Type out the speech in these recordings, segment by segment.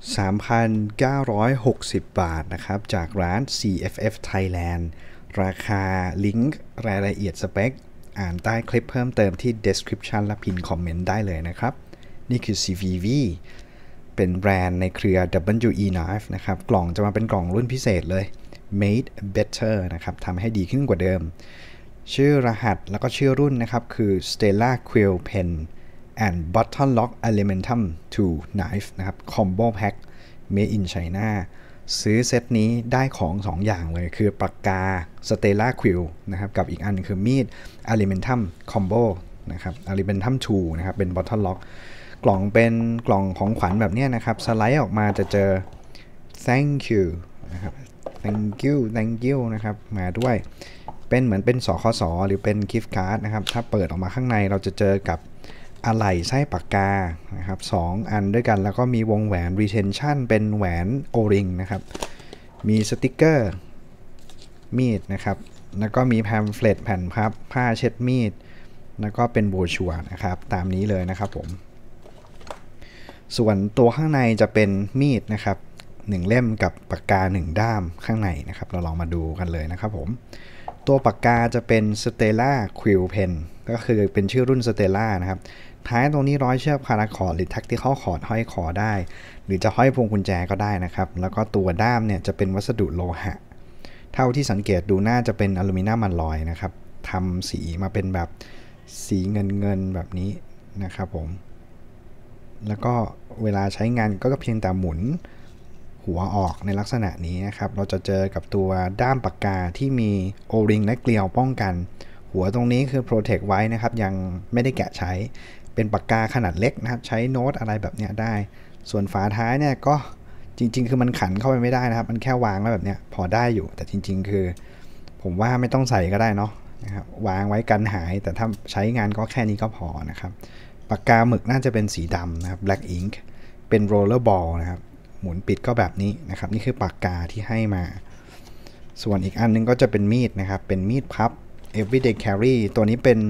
3,960 บาทนะครับจากร้าน CFF Thailand ราคาลิงก์รายละเอียดสเปค อ่านใต้คลิปเพิ่มเติมที่ description และพิ์คอมเมนต์ได้เลยนะครับ นี่คือ CVV เป็นแบรนด์ในเครือ WE Knife นะครับกล่องจะมาเป็นกล่องรุ่นพิเศษเลย made better นะครับทำให้ดีขึ้นกว่าเดิม ชื่อรหัสแล้วก็ชื่อรุ่นนะครับคือ Stella Quill Pen and b u t t o n Lock Elementum to Knife นะครับ Combo Pack Made in China ซื้อเซตนี้ได้ของ2ออย่างเลยคือปากกา Stella Quill นะครับกับอีกอันคือมีด Elementum Combo นะครับ Elementum 2นะครับเป็น b u t t o n Lock กล่องเป็นกล่องของขวัญแบบนี้นะครับ สไลด์ออกมาจะเจอ thank you นะครับ thank you thank you นะครับมาด้วยเป็นเหมือนเป็นสคสหรือเป็นกิฟต์การ์ดนะครับถ้าเปิดออกมาข้างในเราจะเจอกับอะไหล่ไส้ปากกา นะครับสอันด้วยกัน แล้วก็มีวงแหวน retention เป็นแหวนโอริงนะครับ มีสติกเกอร์มีดนะครับ แล้วก็มีแพมเฟลตแผ่นพับ ผ้าเช็ดมีด แล้วก็เป็นโบชัวนะครับ ตามนี้เลยนะครับผม ส่วนตัวข้างในจะเป็นมีดนะครับหนึ่งเล่มกับปากกา 1 ด้ามข้างในนะครับ เราลองมาดูกันเลยนะครับผม ตัวปากกาจะเป็น Stella Quill Pen ก็คือเป็นชื่อรุ่น Stella นะครับท้ายตรงนี้ร้อยเชือกพาราคอร์ดหรือทักที่เข้าคอร์ดห้อยคอได้ หรือจะห้อยพวงกุญแจก็ได้นะครับ แล้วก็ตัวด้ามเนี่ยจะเป็นวัสดุโลหะ เท่าที่สังเกตดูน่าจะเป็นอลูมิเนียมมันลอยนะครับทำสีมาเป็นแบบสีเงินเงินแบบนี้นะครับผม แล้วก็เวลาใช้งานก็เพียงแต่หมุน หัวออกในลักษณะนี้นะครับ เราจะเจอกับตัวด้ามปากกาที่มีโอริงและเกลียวป้องกัน หัวตรงนี้คือโปรเทคไว้นะครับยังไม่ได้แกะใช้เป็นปากกาขนาดเล็กนะครับ ใช้โน้ตอะไรแบบเนี้ยได้ ส่วนฝาท้ายเนี่ยก็จริง ๆ คือมันขันเข้าไปไม่ได้นะครับมันแค่วางไว้แบบเนี้ยพอได้อยู่ แต่จริง ๆ คือ ผมว่าไม่ต้องใส่ก็ได้เนาะนะครับวางไว้กันหายแต่ถ้าใช้งานก็แค่นี้ก็พอนะครับปากกาหมึกน่าจะเป็นสีดำนะครับ black ink เป็น roller ball นะครับหมุนปิดก็แบบนี้นะครับนี่คือปากกาที่ให้มา ส่วนอีกอันนึงก็จะเป็นมีดนะครับเป็นมีดพับ everyday carry ตัวนี้เป็น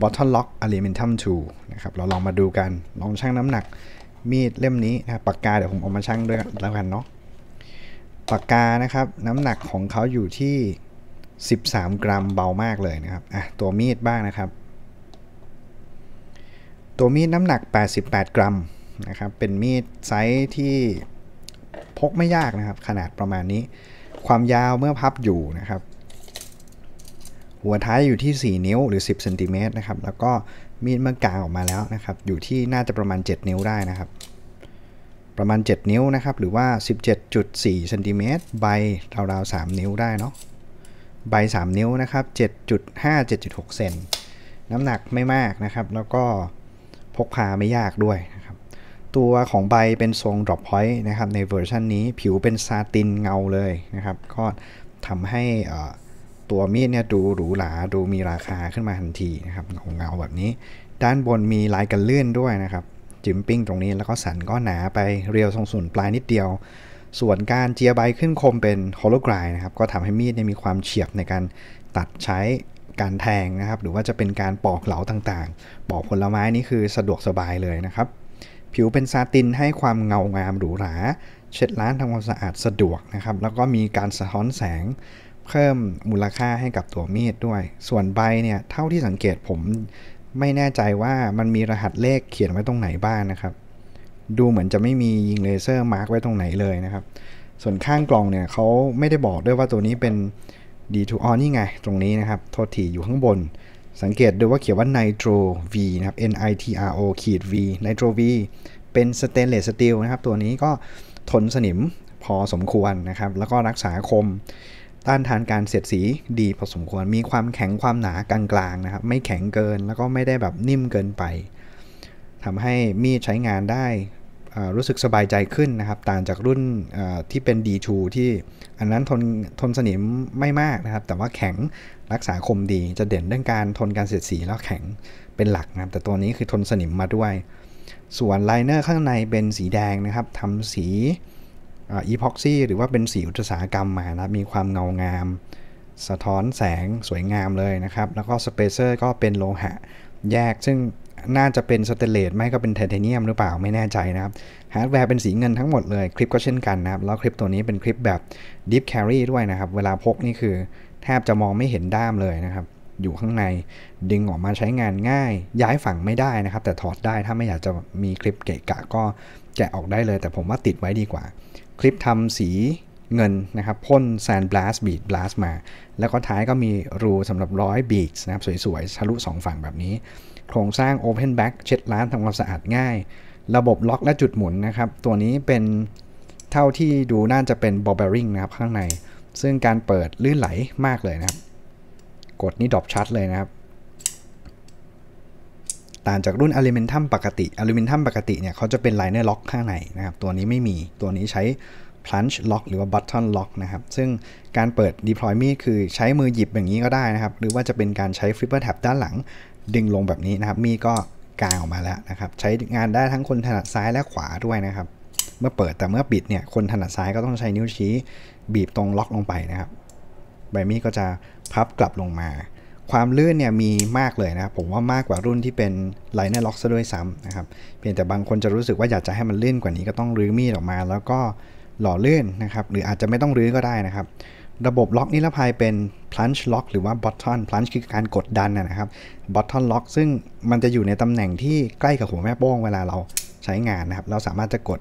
บอทเทิลล็อกอะลิเมนทัมทูนะครับเราลองมาดูกันลองชั่งน้ำหนัก มีดเล่มนี้นะปากกาเดี๋ยวผมเอามาชั่งด้วยแล้วกันเนาะปากกานะครับน้ำหนักของเขาอยู่ที่ 13 กรัมเบามากเลยนะครับอ่ะตัวมีดบ้างนะครับ ตัวมีดน้ำหนัก 88 กรัมนะครับ เป็นมีดไซส์ที่พกไม่ยากนะครับ ขนาดประมาณนี้ ความยาวเมื่อพับอยู่นะครับหัวท้ายอยู่ที่ 4 นิ้วหรือ10ซนติเมตรนะครับแล้วก็มีดเมื่อกลางออกมาแล้วนะครับอยู่ที่น่าจะประมาณ 7 นิ้วได้นะครับ ประมาณ 7 นิ้วนะครับหรือว่า 17.4ซนติเมตรใบราวๆ3นิ้วได้เนาะใบ3 นิ้วนะครับ 7.5 7.6เซนน้ำหนักไม่มากนะครับ แล้วก็พกพาไม่ยากด้วยนะครับ ตัวของใบเป็นทรง drop point นะครับในเวอร์ชันนี้ผิวเป็นซาตินเงาเลยนะครับก็ทำให้อ่าตัวมีดเนี่ยดูหรูหราดูมีราคาขึ้นมาทันทีนะครับเงาแบบนี้ ด้านบนมีลายกันเลื่อนด้วยนะครับจิมปิ้งตรงนี้แล้วก็สันก็หนาไปเรียวทรงศูนย์ปลายนิดเดียว ส่วนการเจียใบขึ้นคมเป็นโฮโลกรายนะครับก็ทำให้มีดเนี่ยมีความเฉียบในการตัดใช้การแทงนะครับหรือว่าจะเป็นการปอกเหลาต่างๆปอกผลไม้นี่คือสะดวกสบายเลยนะครับผิวเป็นซาตินให้ความเงางามหรูหราเช็ดล้างทำความสะอาดสะดวกนะครับแล้วก็มีการสะท้อนแสงเพิ่มมูลค่าให้กับตัวมีดด้วย ส่วนใบเนี่ย เท่าที่สังเกตผมไม่แน่ใจว่ามันมีรหัสเลขเขียนไว้ตรงไหนบ้างนะครับ ดูเหมือนจะไม่มียิงเลเซอร์มาร์กไว้ตรงไหนเลยนะครับ ส่วนข้างกล่องเนี่ยเขาไม่ได้บอกด้วยว่าตัวนี้เป็น D2 ทูอนี่ไง ตรงนี้นะครับ โทษทีอยู่ข้างบน สังเกตดูว่าเขียนว่า Nitro V นะครับ N I T R O ขีด V Nitro V เป็นสเตนเลสสตีลนะครับตัวนี้ก็ทนสนิมพอสมควรนะครับ แล้วก็รักษาคมต้านทานการเสียดสีดีพอสมควร มีความแข็งความหนากลางๆนะครับ ไม่แข็งเกินแล้วก็ไม่ได้แบบนิ่มเกินไป ทำให้มีดใช้งานได้รู้สึกสบายใจขึ้นนะครับ ต่างจากรุ่นที่เป็น D2 ที่อันนั้นทนทนสนิมไม่มากนะครับ แต่ว่าแข็งรักษาคมดี จะเด่นเรื่องการทนการเสียดสีแล้วแข็งเป็นหลักนะครับ แต่ตัวนี้คือทนสนิมมาด้วย ส่วนไลเนอร์ข้างในเป็นสีแดงนะครับทำสีอีพ็อกซี่หรือว่าเป็นสีอุตสาหกรรมมานะมีความเงางาม สะท้อนแสงสวยงามเลยนะครับ แล้วก็สเปเซอร์ก็เป็นโลหะแยก ซึ่งน่าจะเป็นสเตเลตไม่ก็เป็นไทเทเนียมหรือเปล่าไม่แน่ใจนะครับฮาร์ดแวร์เป็นสีเงินทั้งหมดเลยคลิปก็เช่นกันนะครับ แล้วคลิปตัวนี้เป็นคลิปแบบ Deep Carry ด้วยนะครับ เวลาพกนี่คือ แทบจะมองไม่เห็นด้ามเลยนะครับอยู่ข้างในดึงออกมาใช้งานง่าย ย้ายฝั่งไม่ได้นะครับแต่ถอดได้ถ้าไม่อยากจะมีคลิปเกะกะก็แกะออกได้เลย แต่ผมว่าติดไว้ดีกว่าคลิปทำสีเงินนะครับพ่นแซนบลาสบีดบลาสมา แล้วก็ท้ายก็มีรูสำหรับร้อยบีดนะครับ สวย ๆ ทะลุ 2 ฝั่งแบบนี้ โครงสร้าง open back เช็ดล้างทำความสะอาดง่าย ระบบล็อกและจุดหมุนนะครับ ตัวนี้เป็นเท่าที่ดูน่าจะเป็นบอล l บร a r งนะครับข้างใน ซึ่งการเปิดลื่นไหลมากเลยนะครับ กดนี่ดรอปชัดเลยนะครับต่างจากรุ่นอลูมิเนียมปกติอลูมิเนียมปกติเนี่ย เขาจะเป็นไลเนอร์ล็อกข้างในนะครับ ตัวนี้ไม่มีตัวนี้ใช้ plunge lock หรือว่า button lock นะครับ ซึ่งการเปิด deploy มีดคือใช้มือหยิบอย่างนี้ก็ได้นะครับ หรือว่าจะเป็นการใช้ flipper tab ด้านหลังดึงลงแบบนี้นะครับ มีก็กางออกมาแล้วนะครับใช้งานได้ทั้งคนถนัดซ้ายและขวาด้วยนะครับ เมื่อเปิดแต่เมื่อปิดเนี่ยคนถนัดซ้ายก็ต้องใช้นิ้วชี้บีบตรงล็อกลงไปนะครับใบมีดก็จะพับกลับลงมาความลื่นเนี่ยมีมากเลยนะครับ ผมว่ามากกว่ารุ่นที่เป็นไลเนอร์ล็อกซะด้วยซ้ำนะครับเพียงแต่บางคนจะรู้สึกว่าอยากจะให้มันลื่นกว่านี้ก็ต้องรื้อมีดออกมา แล้วก็หล่อลื่นนะครับ หรืออาจจะไม่ต้องรื้อก็ได้นะครับ ระบบล็อกนิรภัยเป็น plunge lock หรือว่า button plunge คือการกดดันนะครับ button lock ซึ่งมันจะอยู่ในตำแหน่งที่ใกล้กับหัวแม่โป้งเวลาเราใช้งานนะครับ เราสามารถจะกด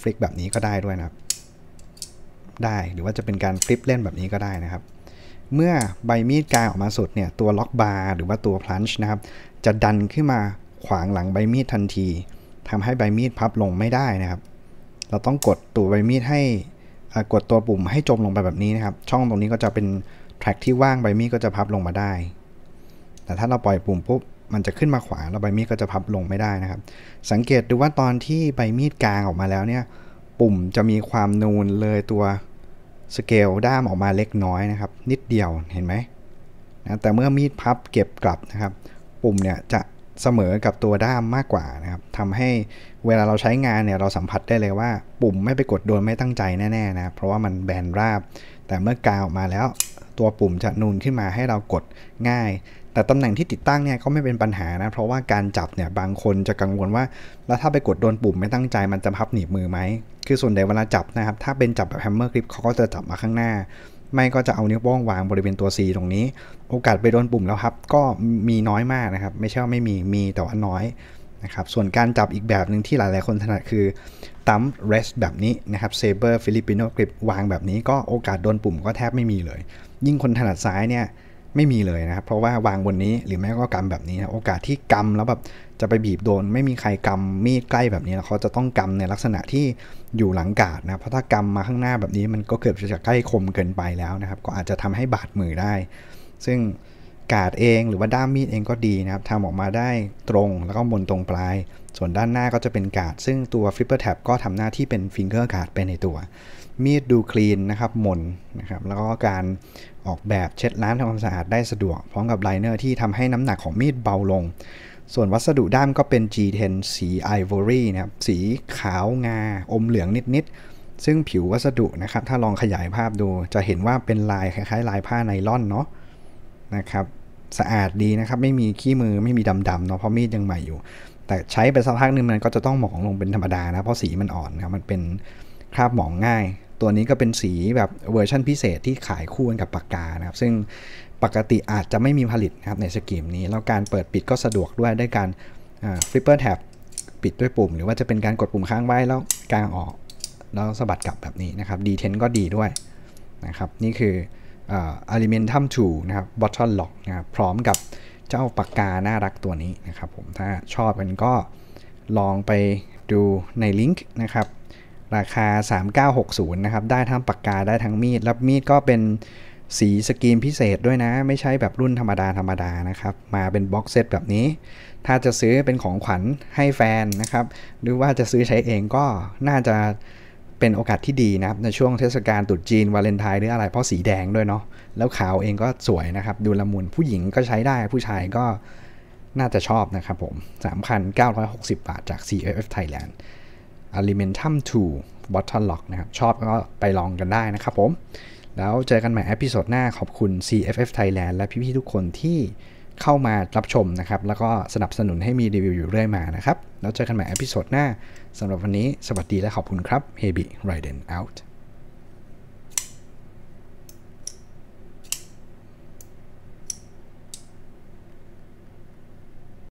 ฟลิกแบบนี้ก็ได้ด้วยนะครับได้หรือว่าจะเป็นการฟลิปเล่นแบบนี้ก็ได้นะครับเมื่อใบมีดกางออกมาสุดเนี่ยตัวล็อกบาร์หรือว่าตัวพลันช์นะครับจะดันขึ้นมาขวางหลังใบมีดทันที ทำให้ใบมีดพับลงไม่ได้นะครับ เราต้องกดตัวใบมีดให้กดตัวปุ่มให้จมลงไปแบบนี้นะครับ ช่องตรงนี้ก็จะเป็นแทร็กที่ว่างใบมีดก็จะพับลงมาได้แต่ถ้าเราปล่อยปุ่มปุ๊บมันจะขึ้นมาขวางแล้วใบมีดก็จะพับลงไม่ได้นะครับ สังเกตดูว่าตอนที่ใบมีดกลางออกมาแล้วเนี่ยปุ่มจะมีความนูนเลยตัวสเกลด้ามออกมาเล็กน้อยนะครับนิดเดียวเห็นไหมนะแต่เมื่อมีดพับเก็บกลับนะครับปุ่มเนี่ยจะเสมอกับตัวด้ามมากกว่านะครับทำให้เวลาเราใช้งานเนี่ยเราสัมผัสได้เลยว่าปุ่มไม่ไปกดโดนไม่ตั้งใจแน่ๆนะครับเพราะว่ามันแบนราบ แต่เมื่อกาวออกมาแล้วตัวปุ่มจะนูนขึ้นมาให้เรากดง่ายแต่ตำแหน่งที่ติดตั้งเนี่ยก็ไม่เป็นปัญหานะ เพราะว่าการจับเนี่ย บางคนจะกังวลว่า แล้วถ้าไปกดโดนปุ่มไม่ตั้งใจมันจะพับหนีบมือไหม คือส่วนใหญ่เวลาจับนะครับ ถ้าเป็นจับแบบแฮมเมอร์คลิปเขาก็จะจับมาข้างหน้า ไม่ก็จะเอานิ้วโป้งวางบริเวณตัว C ตรงนี้ โอกาสไปโดนปุ่มแล้วครับ ก็มีน้อยมากนะครับไม่ใช่ว่าไม่มีมีแต่ว่าน้อยนะครับส่วนการจับอีกแบบหนึ่งที่หลายๆคนถนัดคือตั้มเรสแบบนี้นะครับเซเบอร์ฟิลิปปินโนกริปวางแบบนี้ ก็โอกาสโดนปุ่มก็แทบไม่มีเลย ยิ่งคนถนัดซ้ายเนี่ยไม่มีเลยนะครับ เพราะว่าวางบนนี้หรือแม้ก็กำแบบนี้นะโอกาสที่กำแล้วแบบจะไปบีบโดน ไม่มีใครกำมีดใกล้แบบนี้แล้วเขาจะต้องกำในลักษณะที่อยู่หลังกาดนะเพราะถ้ากำมาข้างหน้าแบบนี้มันก็เกือบจะใกล้คมเกินไปแล้วนะครับ ก็อาจจะทำให้บาดมือได้ ซึ่งกาดเองหรือว่าด้ามมีดเองก็ดีนะครับทำออกมาได้ตรงแล้วก็บนตรงปลายส่วนด้านหน้าก็จะเป็นการ์ดซึ่งตัว Flipper Tab ก็ทำหน้าที่เป็นฟิงเกอร์การ์ดไปในตัว มีดดูคลีนนะครับมนนะครับ แล้วก็การออกแบบเช็ดล้างทำความสะอาดได้สะดวก พร้อมกับไลเนอร์ที่ทำให้น้ำหนักของมีดเบาลง ส่วนวัสดุด้ามก็เป็น G10 สีไอว r รีนะครับ สีขาวงา อมเหลืองนิด ๆ ซึ่งผิววัสดุนะครับ ถ้าลองขยายภาพดูจะเห็นว่าเป็นลายคล้าย ๆ ลายผ้าไนล่อนเนาะนะครับ สะอาดดีนะครับ ไม่มีขี้มือ ไม่มีดำๆเนาะ เพราะมีดยังใหม่อยู่แต่ใช้ไปสักพักหนึ่งมันก็จะต้องหมองลงเป็นธรรมดานะเพราะสีมันอ่อนครับ มันเป็นคราบหมองง่าย ตัวนี้ก็เป็นสีแบบเวอร์ชั่นพิเศษที่ขายคู่กันกับปากกานะครับ ซึ่งปกติอาจจะไม่มีผลิตนะครับในสกิมนี้ แล้วการเปิดปิดก็สะดวกด้วยด้วยการฟลิปเปอร์แท็บปิดด้วยปุ่มหรือว่าจะเป็นการกดปุ่มค้างไว้ แล้วกางออกแล้วสะบัดกลับแบบนี้นะครับดีเทนก็ดีด้วยนะครับนี่คืออลิเมนทัมทูนะครับอท t ท l ลล็อกนะครับพร้อมกับเจ้าปากกา น่ารักตัวนี้นะครับผมถ้าชอบกันก็ลองไปดูในลิงก์นะครับ ราคา 3960 นะครับ ได้ทั้งปากกาได้ทั้งมีด แล้วมีดก็เป็นสีสกรีนพิเศษด้วยนะ ไม่ใช่แบบรุ่นธรรมดาธรรมดานะครับ มาเป็นบ็อกเซตแบบนี้ ถ้าจะซื้อเป็นของขวัญให้แฟนนะครับ หรือว่าจะซื้อใช้เองก็น่าจะเป็นโอกาสที่ดีนะครับ ในช่วงเทศกาลตรุษจีน วาเลนไทน์หรืออะไร เพราะสีแดงด้วยเนาะแล้วขาวเองก็สวยนะครับ ดูละมุนผู้หญิงก็ใช้ได้ผู้ชายก็น่าจะชอบนะครับผม3ัน960บาทจาก CFF Thailand Alimentum 2 Bottle Lock นะครับ ชอบก็ไปลองกันได้นะครับผม แล้วเจอกันใหม่อพิโซดหน้าขอบคุณ CFF Thailand และพี่ๆทุกคนที่เข้ามารับชมนะครับแล้วก็สนับสนุนให้มีรีวิวอยู่เรื่อยมานะครับแล้วเจอกันใหม่อพิโซดหน้าสำหรับวันนี้สวัสดีและขอบคุณครับ h e b i Riden out